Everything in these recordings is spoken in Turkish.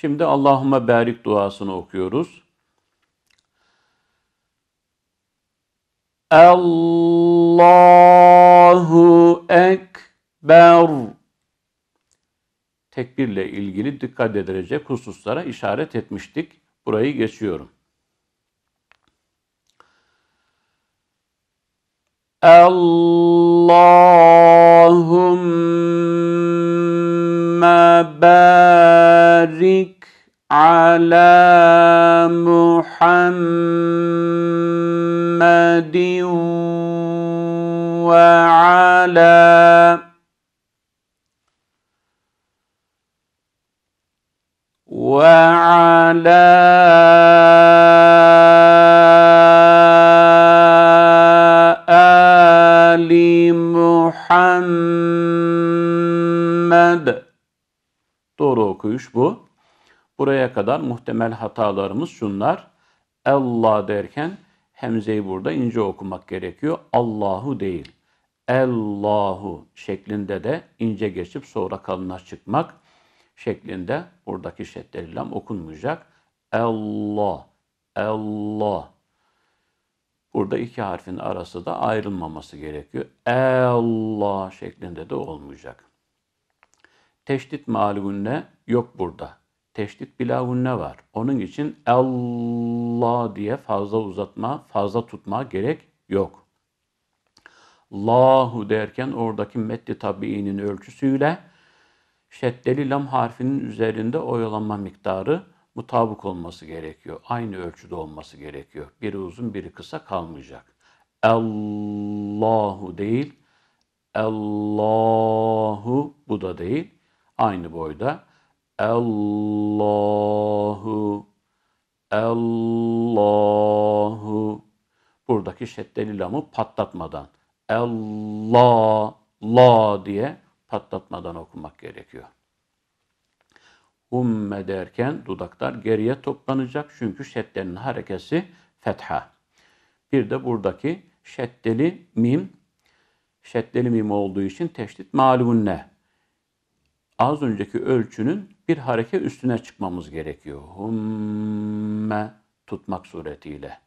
Şimdi Allahümme berik duasını okuyoruz. Allahu Ekber Tekbirle ilgili dikkat edilecek hususlara işaret etmiştik. Burayı geçiyorum. Allahümme barik وبارك على محمد وعلى وعلى آل محمد Doğru okuyuş bu. Buraya kadar muhtemel hatalarımız şunlar. Allah derken hemzeyi burada ince okumak gerekiyor. Allahu değil. Allahu şeklinde de ince geçip sonra kalına çıkmak şeklinde buradaki şeddeli okunmayacak. Allah, Allah. Burada iki harfin arası da ayrılmaması gerekiyor. Allah şeklinde de olmayacak. Teşdit malunne yok burada. Teşdit bilavunne var. Onun için Allah diye fazla uzatma, fazla tutma gerek yok. Allahu derken oradaki metti tabiinin ölçüsüyle şeddeli lam harfinin üzerinde oyalanma miktarı mutabık olması gerekiyor. Aynı ölçüde olması gerekiyor. Biri uzun biri kısa kalmayacak. Allahu değil, Allahu bu da değil aynı boyda. Allahu Allahu Buradaki şeddeli lamı patlatmadan Allah la diye patlatmadan okumak gerekiyor. Umme derken dudaklar geriye toplanacak çünkü şeddenin harekesi fetha. Bir de buradaki şeddeli mim, şeddeli mim olduğu için teşdit ne? az önceki ölçünün bir hareke üstüne çıkmamız gerekiyor. Humme tutmak suretiyle.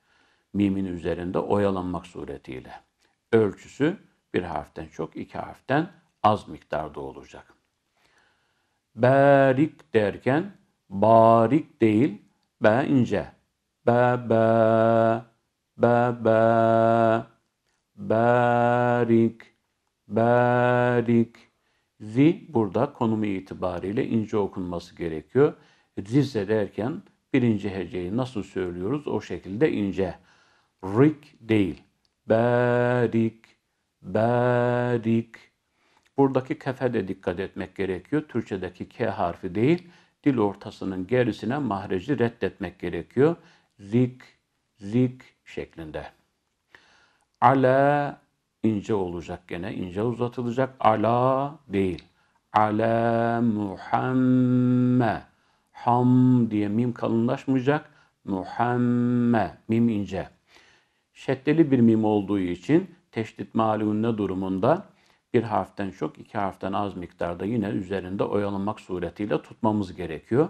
Mimin üzerinde oyalanmak suretiyle. Ölçüsü bir harften çok, iki harften az miktarda olacak. Berik derken barik değil, be ince. Be be, be be, berik, berik. Zi burada konumu itibariyle ince okunması gerekiyor. Rize derken birinci heceyi nasıl söylüyoruz? O şekilde ince. Rik değil. Berik, berik. Buradaki kefe de dikkat etmek gerekiyor. Türkçedeki K harfi değil, dil ortasının gerisine mahreci reddetmek gerekiyor. Zik, zik şeklinde. Ala, ince olacak gene. ince uzatılacak. Ala değil. Ala Muhamme. Ham diye mim kalınlaşmayacak. Muhamme. Mim ince. Şeddeli bir mim olduğu için teşdit malunne durumunda bir harften çok, iki harften az miktarda yine üzerinde oyalanmak suretiyle tutmamız gerekiyor.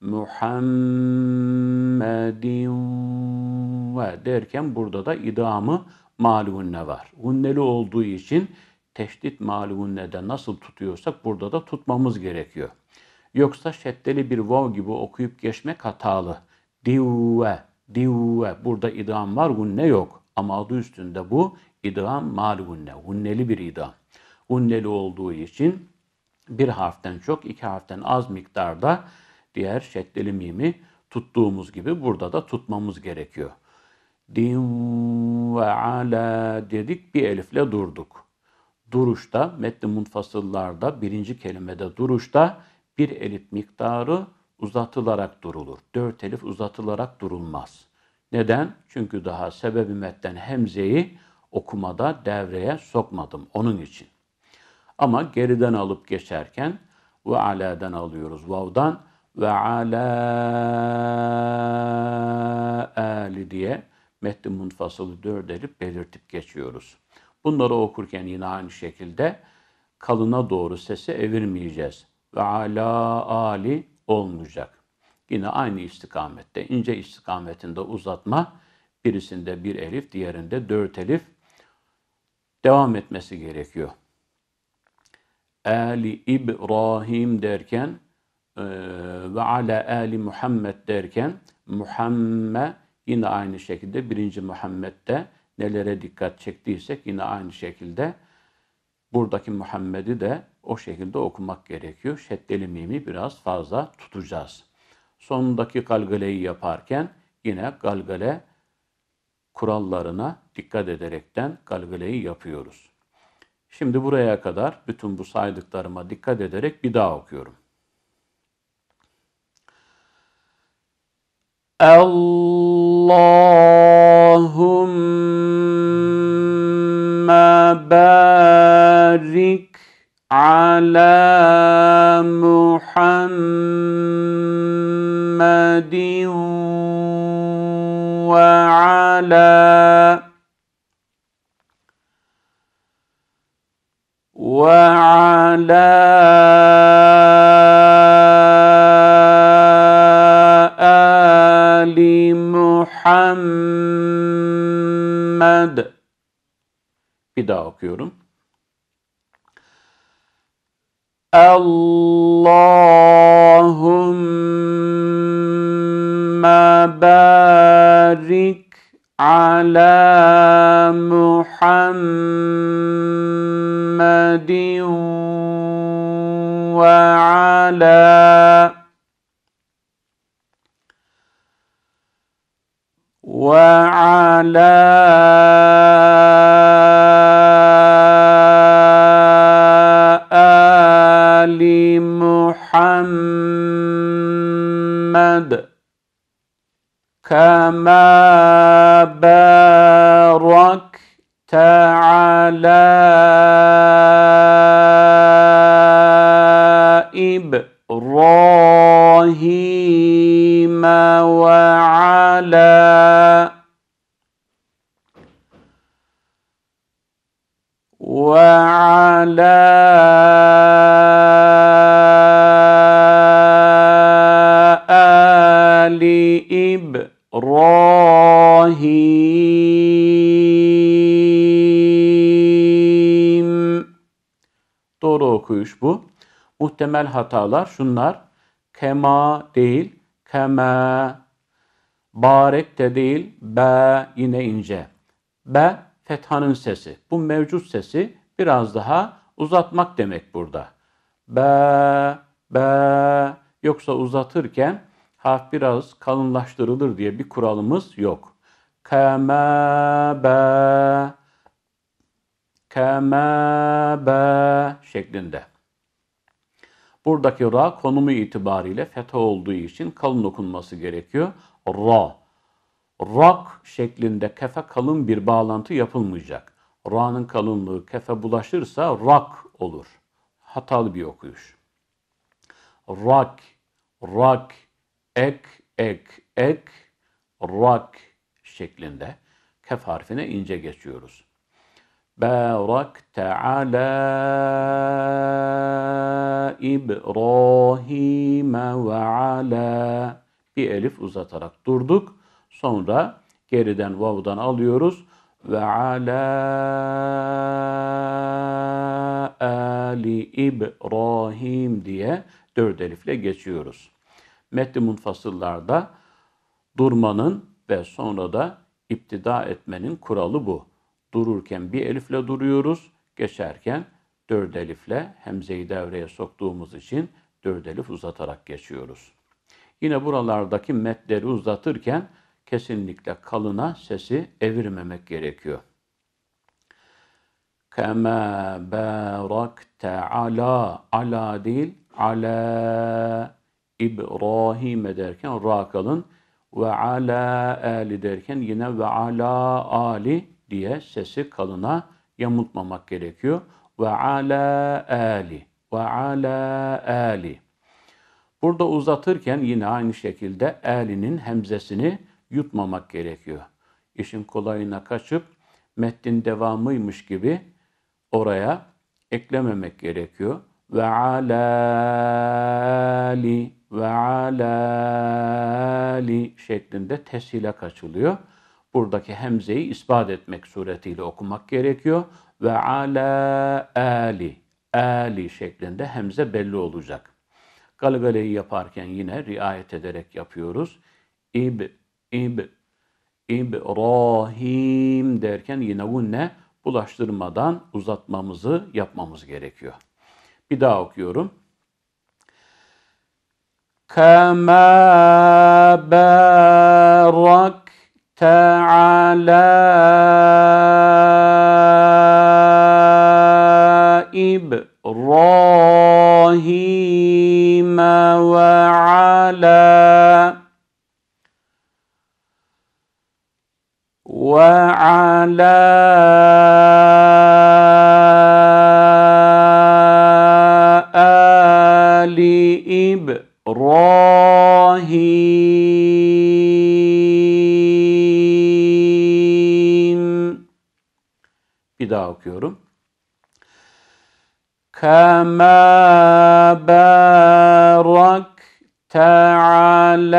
Muhammedin ve derken burada da idamı malunne var. Hunneli olduğu için teşdit malunne'de nasıl tutuyorsak burada da tutmamız gerekiyor. Yoksa şeddeli bir vav gibi okuyup geçmek hatalı. Divve, divve. Burada idam var, hunne yok. Ama adı üstünde bu idam malunne. Hunneli bir idam. Hunneli olduğu için bir harften çok, iki harften az miktarda diğer şeddeli mimi tuttuğumuz gibi burada da tutmamız gerekiyor din ve ala dedik bir elifle durduk. Duruşta, metni munfasıllarda birinci kelimede duruşta bir elif miktarı uzatılarak durulur. Dört elif uzatılarak durulmaz. Neden? Çünkü daha sebebi metten hemzeyi okumada devreye sokmadım onun için. Ama geriden alıp geçerken ve aladen alıyoruz vav'dan ve ala ali diye metni munfasılı dört edip belirtip geçiyoruz. Bunları okurken yine aynı şekilde kalına doğru sesi evirmeyeceğiz. Ve ala ali olmayacak. Yine aynı istikamette, ince istikametinde uzatma. Birisinde bir elif, diğerinde dört elif devam etmesi gerekiyor. Ali İbrahim derken ve ala Ali Muhammed derken Muhammed Yine aynı şekilde 1. Muhammed'de nelere dikkat çektiysek yine aynı şekilde buradaki Muhammed'i de o şekilde okumak gerekiyor. Şeddeli mimi biraz fazla tutacağız. Sonundaki galgaleyi yaparken yine galgale kurallarına dikkat ederekten galgaleyi yapıyoruz. Şimdi buraya kadar bütün bu saydıklarıma dikkat ederek bir daha okuyorum. اللهم بارك على محمد وعلى وعلى Muhammed. Bir daha okuyorum. Allahümme barik ala Muhammedin ve ala وعلى آل محمد كما باركت على إبراهيم وعلى تعالى وعلى آل İbrahim Doğru okuyuş bu. Muhtemel hatalar şunlar. Kema değil, kema Barek de değil, be yine ince. Be fethanın sesi. Bu mevcut sesi biraz daha uzatmak demek burada. Be, be yoksa uzatırken harf biraz kalınlaştırılır diye bir kuralımız yok. Keme, be, keme, be şeklinde. Buradaki ra konumu itibariyle fetha olduğu için kalın okunması gerekiyor ra. Rak şeklinde kefe kalın bir bağlantı yapılmayacak. Ra'nın kalınlığı kefe bulaşırsa rak olur. Hatalı bir okuyuş. Rak, rak, ek, ek, ek, rak şeklinde kef harfine ince geçiyoruz. بارك Teala İbrahim bir elif uzatarak durduk. Sonra geriden vav'dan alıyoruz. Ve ala ali İbrahim diye dört elifle geçiyoruz. Metni munfasıllarda durmanın ve sonra da iptida etmenin kuralı bu. Dururken bir elifle duruyoruz, geçerken dört elifle hemzeyi devreye soktuğumuz için dört elif uzatarak geçiyoruz. Yine buralardaki metleri uzatırken kesinlikle kalına sesi evirmemek gerekiyor. Kema barakte ala ala değil ala İbrahim ederken ra kalın ve ala ali derken yine ve ala ali diye sesi kalına yamultmamak gerekiyor. Ve ala ali ve ala ali. Burada uzatırken yine aynı şekilde elinin hemzesini yutmamak gerekiyor. İşin kolayına kaçıp metnin devamıymış gibi oraya eklememek gerekiyor. Ve alali ve alali şeklinde teshile kaçılıyor. Buradaki hemzeyi ispat etmek suretiyle okumak gerekiyor. Ve ala ali ali şeklinde hemze belli olacak. Galgale'yi yaparken yine riayet ederek yapıyoruz. İb, İb, İbrahim derken yine bu ne? Bulaştırmadan uzatmamızı yapmamız gerekiyor. Bir daha okuyorum. Kema barakte Taala. إبراهيم وعلى وعلى آل إبراهيم Bir daha okuyorum. كما باركت على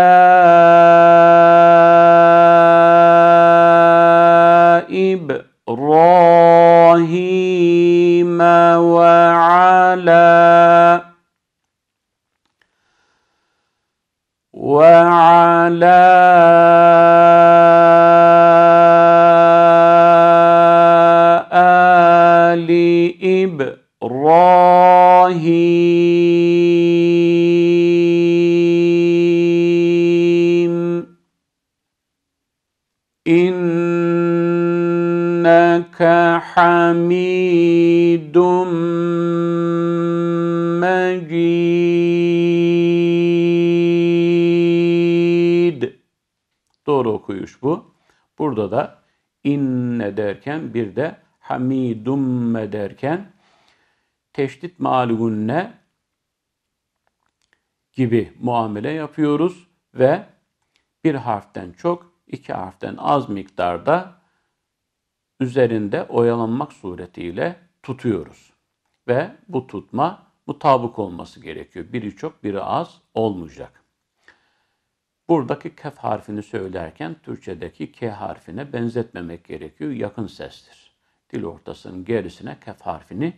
إبراهيم وعلى وعلى آل إبراهيم Rahim İnneke hamidun mecid Doğru okuyuş bu. Burada da inne derken bir de hamidum derken teşdit malunne gibi muamele yapıyoruz ve bir harften çok, iki harften az miktarda üzerinde oyalanmak suretiyle tutuyoruz. Ve bu tutma mutabık olması gerekiyor. Biri çok, biri az olmayacak. Buradaki kef harfini söylerken Türkçedeki k harfine benzetmemek gerekiyor. Yakın sestir. Dil ortasının gerisine kef harfini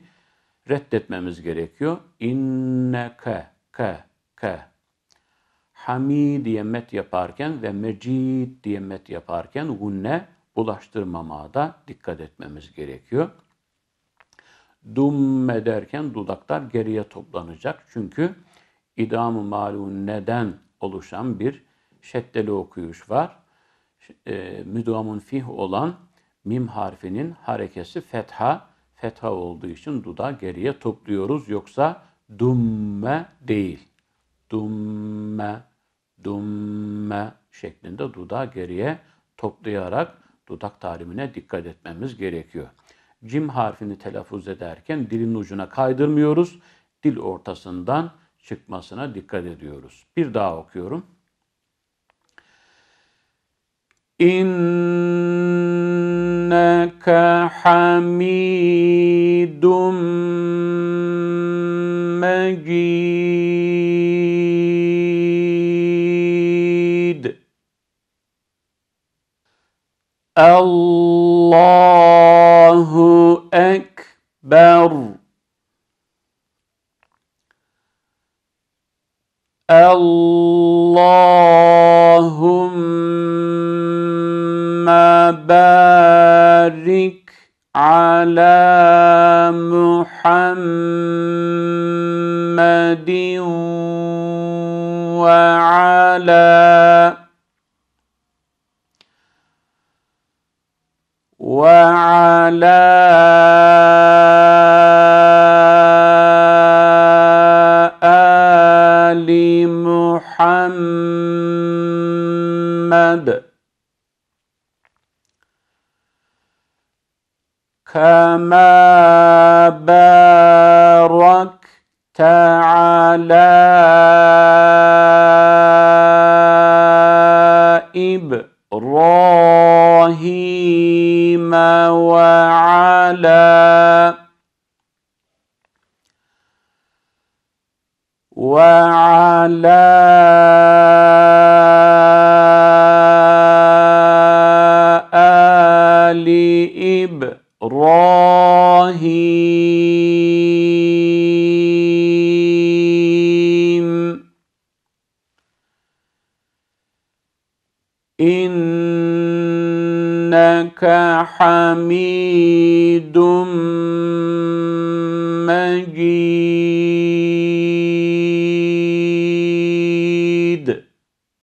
reddetmemiz gerekiyor. İnneke ke ke hami diye met yaparken ve mecid diye met yaparken gunne bulaştırmamaya da dikkat etmemiz gerekiyor. Dumme derken dudaklar geriye toplanacak. Çünkü idam-ı malun neden oluşan bir şeddeli okuyuş var. E, müdamun fih olan mim harfinin harekesi fetha fetha olduğu için dudağı geriye topluyoruz. Yoksa dumme değil. Dumme, dumme şeklinde dudağı geriye toplayarak dudak tarimine dikkat etmemiz gerekiyor. Cim harfini telaffuz ederken dilin ucuna kaydırmıyoruz. Dil ortasından çıkmasına dikkat ediyoruz. Bir daha okuyorum. İn إنك حميد مجيد الله أكبر اللهم بارك وبارك على محمد وعلى وعلى آل محمد كما باركت على إبراهيم وعلى وعلى حميد